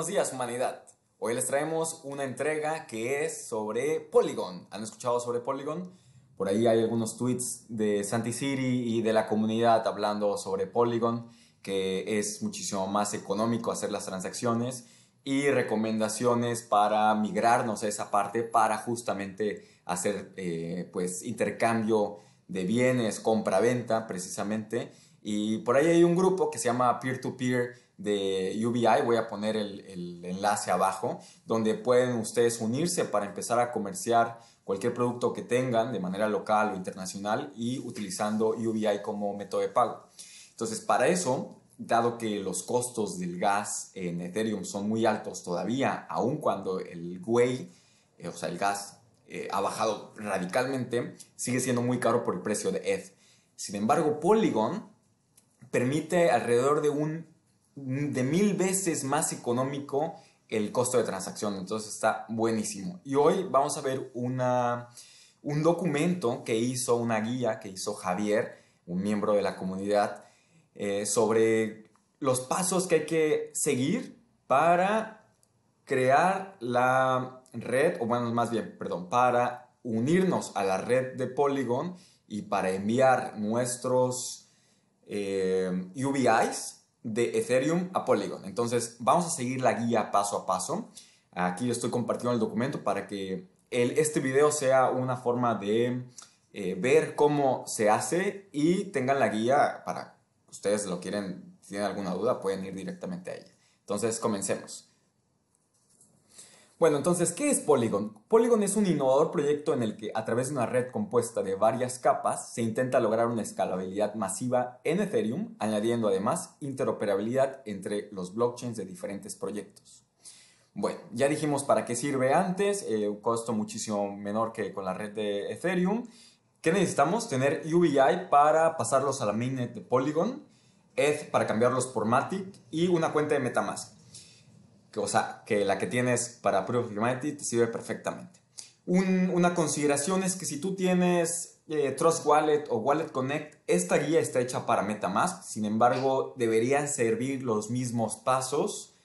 buenos días humanidad. Hoy les traemos una entrega que es sobre Polygon. ¿Han escuchado sobre Polygon? Por ahí hay algunos tweets de Santi Siri y de la comunidad hablando sobre Polygon, que es muchísimo más económico hacer las transacciones y recomendaciones para migrarnos a esa parte para justamente hacer eh, pues intercambio de bienes, compra-venta precisamente. Y por ahí hay un grupo que se llama Peer-to-Peer peer to peer de UBI, voy a poner el, enlace abajo, donde pueden ustedes unirse para empezar a comerciar cualquier producto que tengan de manera local o internacional y utilizando UBI como método de pago. Entonces, para eso, dado que los costos del gas en Ethereum son muy altos todavía, aun cuando el GUI, eh, o sea, el gas, eh, ha bajado radicalmente, sigue siendo muy caro por el precio de ETH. Sin embargo, Polygon permite alrededor de un de mil veces más económico el costo de transacción. Entonces está buenísimo. Y hoy vamos a ver un documento que hizo una guía, que hizo Javier, un miembro de la comunidad, eh, sobre los pasos que hay que seguir para crear la red, o bueno, más bien, perdón, para unirnos a la red de Polygon y para enviar nuestros eh, de Ethereum a Polygon. Entonces, vamos a seguir la guía paso a paso. Aquí estoy compartiendo el documento para que este video sea una forma de eh, ver cómo se hace y tengan la guía para ustedes lo quieren, si tienen alguna duda, pueden ir directamente a ella. Entonces, comencemos. Bueno, entonces, ¿qué es Polygon? Polygon es un innovador proyecto en el que a través de una red compuesta de varias capas se intenta lograr una escalabilidad masiva en Ethereum, añadiendo además interoperabilidad entre los blockchains de diferentes proyectos. Bueno, ya dijimos para qué sirve antes, eh, un costo muchísimo menor que con la red de Ethereum. ¿Qué necesitamos? Tener UBI para pasarlos a la mainnet de Polygon, ETH para cambiarlos por Matic y una cuenta de Metamask o sea, que la que tienes para Proof of Humanity te sirve perfectamente. una consideración es que si tú tienes eh, Trust Wallet o Wallet Connect, esta guía está hecha para MetaMask, sin embargo, deberían servir los mismos pasos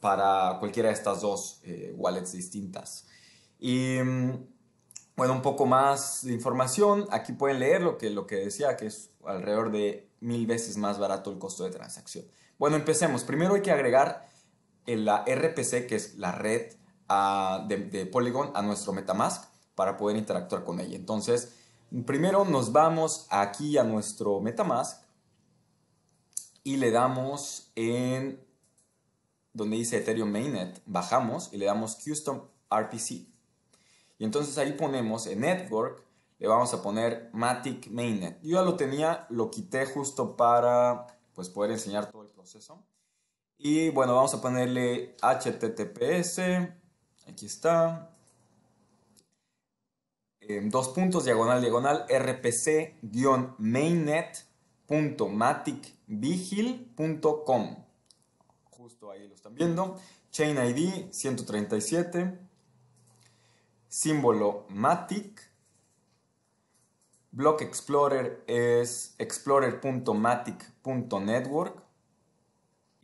para cualquiera de estas dos eh, wallets distintas. Y mm, bueno, un poco más de información, aquí pueden leer lo que, lo que decía, que es alrededor de mil veces más barato el costo de transacción. Bueno, empecemos. Primero hay que agregar en la RPC, que es la red ah, de, de, Polygon, a nuestro Metamask para poder interactuar con ella. Entonces, primero nos vamos aquí a nuestro Metamask y le damos en donde dice Ethereum Mainnet, bajamos y le damos Custom RPC. Y entonces ahí ponemos en Network, le vamos a poner Matic Mainnet. Yo ya lo tenía, lo quité justo para pues, poder enseñar todo el proceso. Y bueno, vamos a ponerle https. Aquí está. en em, dos puntos, diagonal, diagonal, rpc-mainnet.maticvigil.com. Justo ahí lo están viendo. Chain ID 137. Símbolo Matic. Block Explorer es explorer.matic.network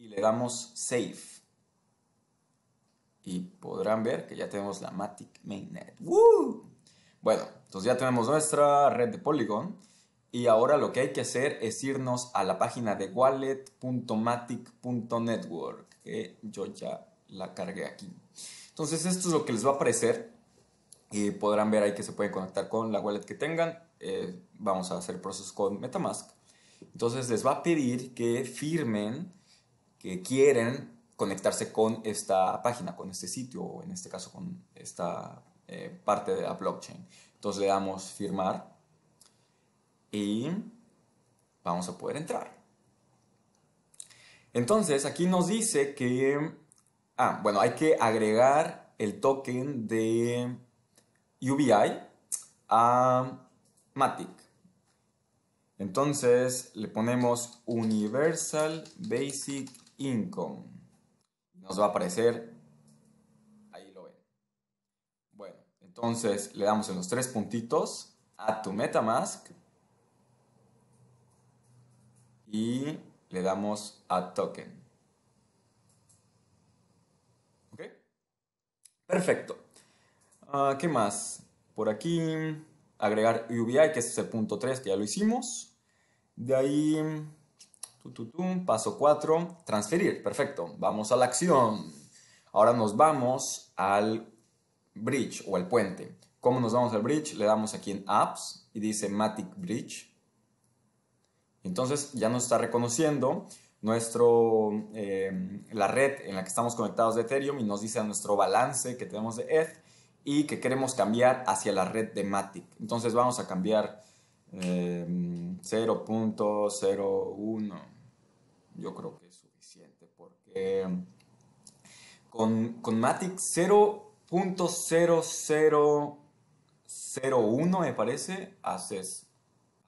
y le damos save. Y podrán ver que ya tenemos la Matic Mainnet. ¡Woo! Bueno, entonces ya tenemos nuestra red de Polygon. Y ahora lo que hay que hacer es irnos a la página de wallet.matic.network, que yo ya la cargué aquí. Entonces esto es lo que les va a aparecer y podrán ver ahí que se pueden conectar con la wallet que tengan. Eh, vamos a hacer procesos con Metamask. Entonces les va a pedir que firmen que quieren conectarse con esta página, con este sitio, o en este caso con esta eh, parte de la blockchain. Entonces le damos firmar y vamos a poder entrar. Entonces aquí nos dice que, ah, bueno, hay que agregar el token de UBI a Matic. Entonces le ponemos Universal Basic nos va a aparecer. Ahí lo ven. Bueno, entonces le damos en los tres puntitos. a tu MetaMask. Y le damos a token. ¿Ok? Perfecto. Ah, ¿Qué más? Por aquí agregar UBI, que este es el punto 3, que ya lo hicimos. De ahí Paso 4, transferir. Perfecto. Vamos a la acción. Ahora nos vamos al bridge o al puente. ¿Cómo nos vamos al bridge? Le damos aquí en Apps y dice Matic Bridge. Entonces ya nos está reconociendo nuestro, eh, la red en la que estamos conectados de Ethereum y nos dice a nuestro balance que tenemos de ETH y que queremos cambiar hacia la red de Matic. Entonces vamos a cambiar... Eh, 0.01 yo creo que es suficiente porque con, con Matic 0.0001 me parece haces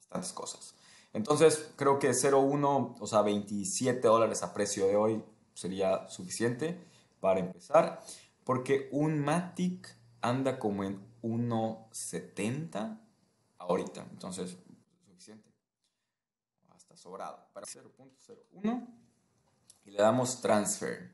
bastantes cosas. Entonces creo que 0.1, o sea 27 dólares a precio de hoy sería suficiente para empezar porque un Matic anda como en 1.70 ahorita. Entonces sobrado. Para 0.01 y le damos transfer.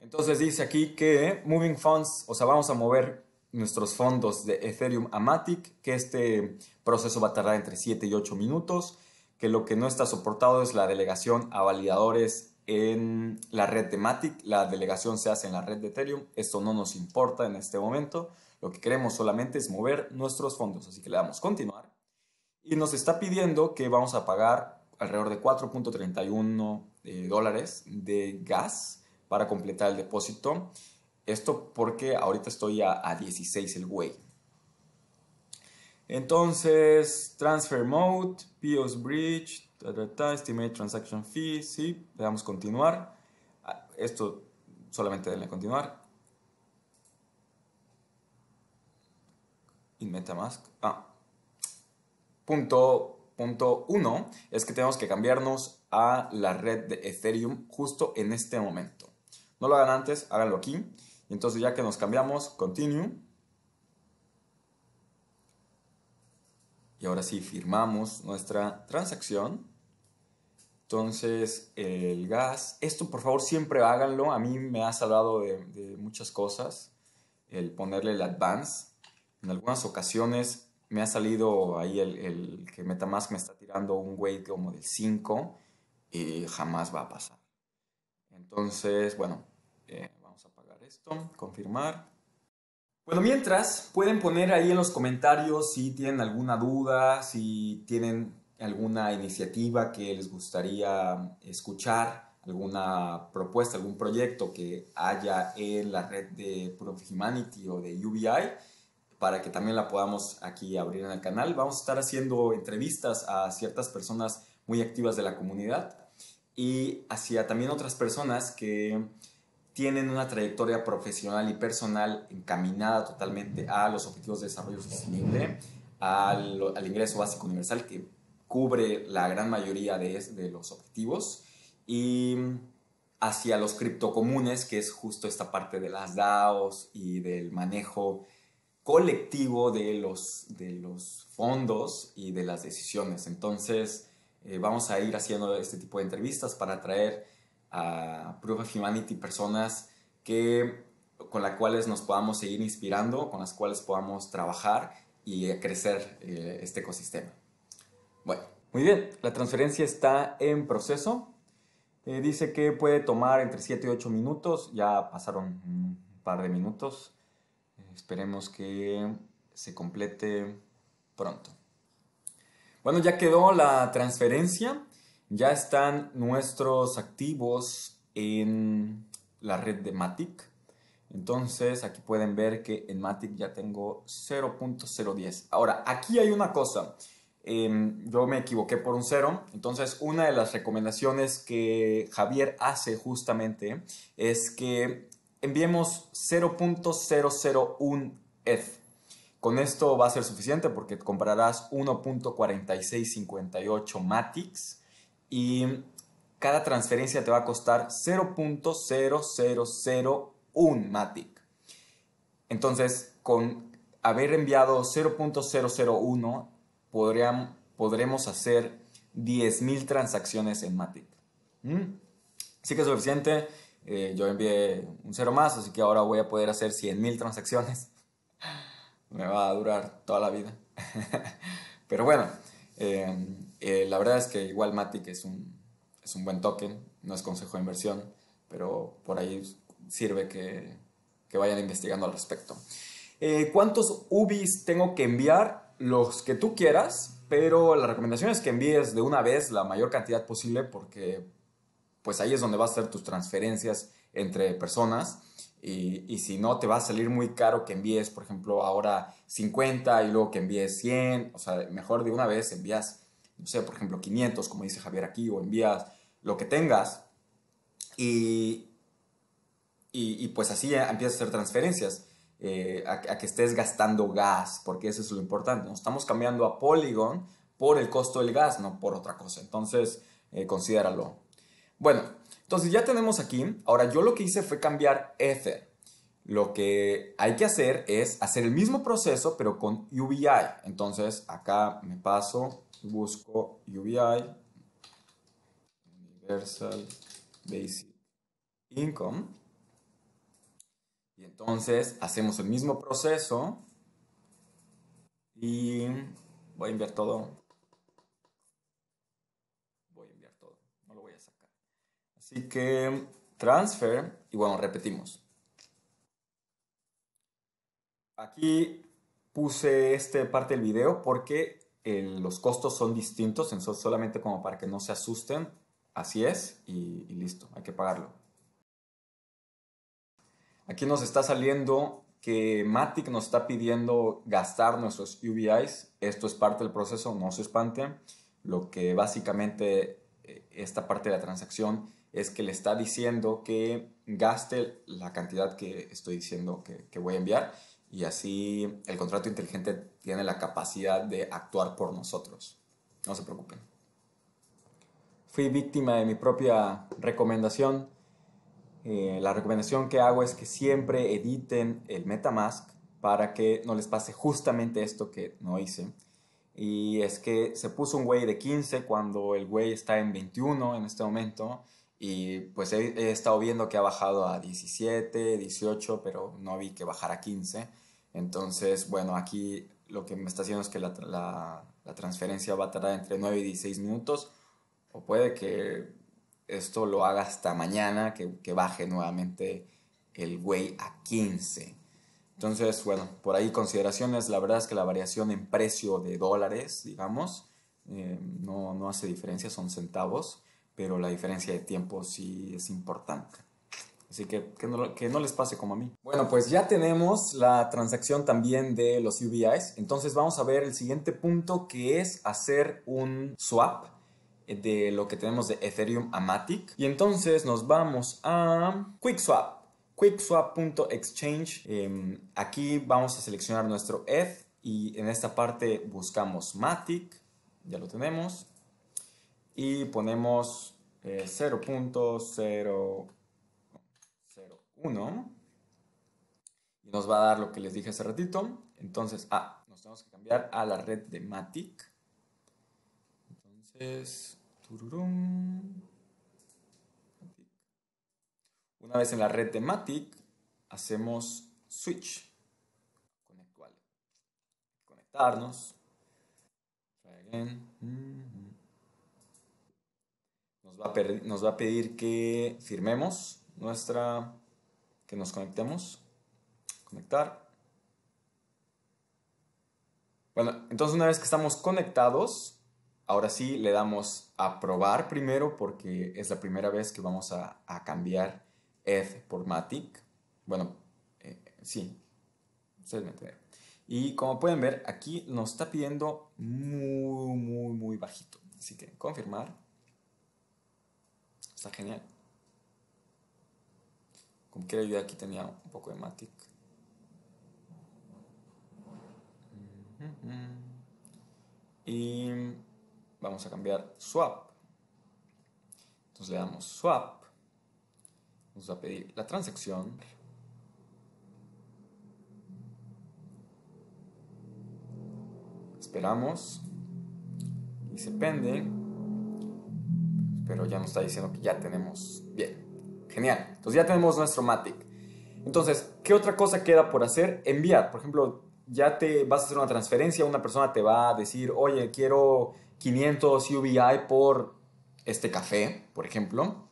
Entonces dice aquí que moving funds, o sea, vamos a mover nuestros fondos de Ethereum a Matic, que este proceso va a tardar entre 7 y 8 minutos, que lo que no está soportado es la delegación a validadores en la red de Matic, la delegación se hace en la red de Ethereum, esto no nos importa en este momento, lo que queremos solamente es mover nuestros fondos, así que le damos continuar y nos está pidiendo que vamos a pagar alrededor de 4.31 eh, dólares de gas para completar el depósito. Esto porque ahorita estoy a, 16 el güey. Entonces, transfer mode, POS bridge, estimate transaction fee, sí, le damos continuar. Ah, esto solamente denle continuar. In MetaMask. Ah, punto, punto uno es que tenemos que cambiarnos a la red de Ethereum justo en este momento. No lo hagan antes, háganlo aquí. Y entonces ya que nos cambiamos, continue. Y ahora sí, firmamos nuestra transacción. Entonces, el gas, esto por favor siempre háganlo. A mí me ha salvado de, de muchas cosas el ponerle el advance. En algunas ocasiones me ha salido ahí el, que Metamask me está tirando un weight como del 5 y eh, jamás va a pasar. Entonces, bueno, eh, vamos a apagar esto, confirmar. Bueno, mientras, pueden poner ahí en los comentarios si tienen alguna duda, si tienen alguna iniciativa que les gustaría escuchar, alguna propuesta, algún proyecto que haya en la red de Proof Humanity o de UBI para que también la podamos aquí abrir en el canal. Vamos a estar haciendo entrevistas a ciertas personas muy activas de la comunidad y hacia también otras personas que tienen una trayectoria profesional y personal encaminada totalmente a los objetivos de desarrollo sostenible, al, ingreso básico universal que cubre la gran mayoría de, de los objetivos y hacia los criptocomunes, que es justo esta parte de las DAOs y del manejo colectivo de los, de los fondos y de las decisiones. Entonces, eh, vamos a ir haciendo este tipo de entrevistas para traer a Proof of Humanity personas que, con las cuales nos podamos seguir inspirando, con las cuales podamos trabajar y eh, crecer eh, este ecosistema. Bueno, muy bien, la transferencia está en proceso. dice que puede tomar entre 7 y 8 minutos, ya pasaron un par de minutos. Esperemos que se complete pronto. Bueno, ya quedó la transferencia. Ya están nuestros activos en la red de Matic. Entonces aquí pueden ver que en Matic ya tengo 0.010. Ahora, aquí hay una cosa. Em, yo me equivoqué por un cero. Entonces, una de las recomendaciones que Javier hace justamente es que enviemos 0.001 ETH. Con esto va a ser suficiente porque comprarás 1.4658 MATICs y cada transferencia te va a costar 0.0001 Matic. Entonces, con haber enviado 0.001, podrían, podremos hacer 10.000 transacciones en Matic. Sí ¿Mm? Así que es suficiente. Eh, yo envié un cero más, así que ahora voy a poder hacer 100.000 transacciones. Me va a durar toda la vida. Pero bueno, eh, eh, la verdad es que igual Matic es un, es un buen token, no es consejo de inversión, pero por ahí sirve que, vayan investigando al respecto. ¿Cuántos UBIs tengo que enviar? Los que tú quieras, pero la recomendación es que envíes de una vez la mayor cantidad posible porque pues ahí es donde vas a hacer tus transferencias entre personas. Y, si no, te va a salir muy caro que envíes, por ejemplo, ahora 50 y luego que envíes 100. O sea, mejor de una vez envías, no sé, por ejemplo, 500, como dice Javier aquí, o envías lo que tengas. Y, y, pues así empiezas a hacer transferencias, eh, a, que estés gastando gas, porque eso es lo importante. No estamos cambiando a Polygon por el costo del gas, no por otra cosa. Entonces, eh, considéralo. Bueno, entonces ya tenemos aquí, ahora yo lo que hice fue cambiar Ether. Lo que hay que hacer es hacer el mismo proceso pero con UBI. Entonces acá me paso, busco UBI, Universal Basic Income. Y entonces hacemos el mismo proceso y voy a enviar todo Así que transfer y bueno, repetimos. Aquí puse esta parte del video porque los costos son distintos, solamente como para que no se asusten, así es y, y listo, hay que pagarlo. Aquí nos está saliendo que Matic nos está pidiendo gastar nuestros UBIs. Esto es parte del proceso, no se espanten. Lo que básicamente eh, esta parte de la transacción es que le está diciendo que gaste la cantidad que estoy diciendo que, voy a enviar y así el contrato inteligente tiene la capacidad de actuar por nosotros. No se preocupen. Fui víctima de mi propia recomendación. Eh, la recomendación que hago es que siempre editen el Metamask para que no les pase justamente esto que no hice. Y es que se puso un güey de 15 cuando el güey está en 21 en este momento y pues he, estado viendo que ha bajado a 17, 18, pero no vi que bajara a 15. Entonces, bueno, aquí lo que me está haciendo es que la, la, transferencia va a tardar entre 9 y 16 minutos. O puede que esto lo haga hasta mañana, que, que baje nuevamente el güey a 15. Entonces, bueno, por ahí consideraciones. La verdad es que la variación en precio de dólares, digamos, eh, no, no hace diferencia, son centavos pero la diferencia de tiempo sí es importante. Así que que no, que no, les pase como a mí. Bueno, pues ya tenemos la transacción también de los UBIs. Entonces vamos a ver el siguiente punto que es hacer un swap de lo que tenemos de Ethereum a Matic. Y entonces nos vamos a QuickSwap. QuickSwap.exchange. Eh, em, aquí vamos a seleccionar nuestro ETH y en esta parte buscamos Matic. Ya lo tenemos y ponemos 0.001 eh, y nos va a dar lo que les dije hace ratito. Entonces, ah, nos tenemos que cambiar a la red de Matic. Entonces, tururum. Una vez en la red de Matic, hacemos switch. Conectarnos nos va, a pedir que firmemos nuestra, que nos conectemos, conectar. Bueno, entonces una vez que estamos conectados, ahora sí le damos a probar primero porque es la primera vez que vamos a, cambiar F por Matic. Bueno, eh, sí, ustedes me Y como pueden ver, aquí nos está pidiendo muy, muy, muy bajito. Así que confirmar genial. Como quiera yo aquí tenía un poco de Matic. Y vamos a cambiar swap. Entonces le damos swap. Nos va a pedir la transacción. Esperamos. Y se pende pero ya nos está diciendo que ya tenemos bien. Genial. Entonces ya tenemos nuestro Matic. Entonces, ¿qué otra cosa queda por hacer? Enviar. Por ejemplo, ya te vas a hacer una transferencia, una persona te va a decir, oye, quiero 500 UBI por este café, por ejemplo.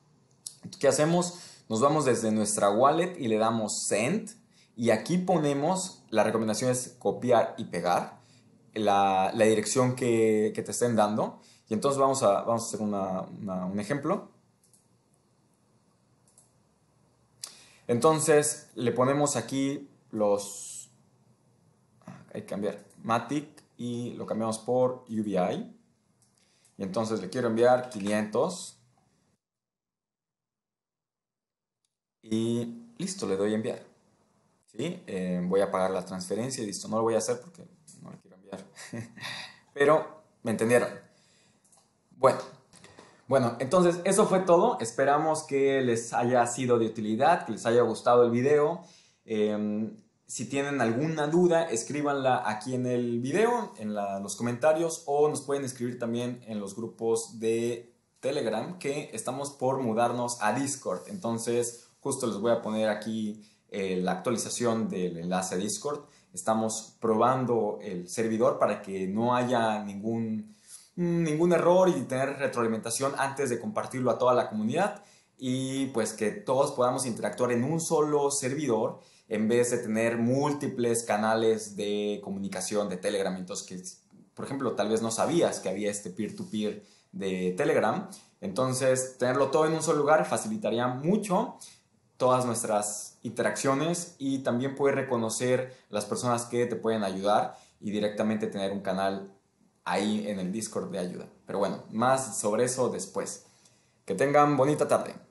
¿Qué hacemos? Nos vamos desde nuestra wallet y le damos send. Y aquí ponemos, la recomendación es copiar y pegar la, dirección que, te estén dando. Y entonces vamos a, hacer un ejemplo. Entonces le ponemos aquí los... Ah, hay que cambiar Matic y lo cambiamos por UBI. Y entonces le quiero enviar 500. Y listo, le doy enviar. ¿Sí? Eh, voy a pagar la transferencia y listo. No lo voy a hacer porque Pero me entendieron. Bueno, bueno, entonces eso fue todo. Esperamos que les haya sido de utilidad, que les haya gustado el video. Em, si tienen alguna duda, escríbanla aquí en el video, en los comentarios, o nos pueden escribir también en los grupos de Telegram, que estamos por mudarnos a Discord. Entonces, justo les voy a poner aquí eh, la actualización del enlace a Discord estamos probando el servidor para que no haya ningún, mm, ningún error y tener retroalimentación antes de compartirlo a toda la comunidad y pues que todos podamos interactuar en un solo servidor en vez de tener múltiples canales de comunicación de Telegram. Entonces, que, por ejemplo, tal vez no sabías que había este peer to -peer de Telegram. Entonces, tenerlo todo en un solo lugar facilitaría mucho todas nuestras interacciones y también puedes reconocer las personas que te pueden ayudar y directamente tener un canal ahí en el Discord de ayuda. Pero bueno, más sobre eso después. Que tengan bonita tarde.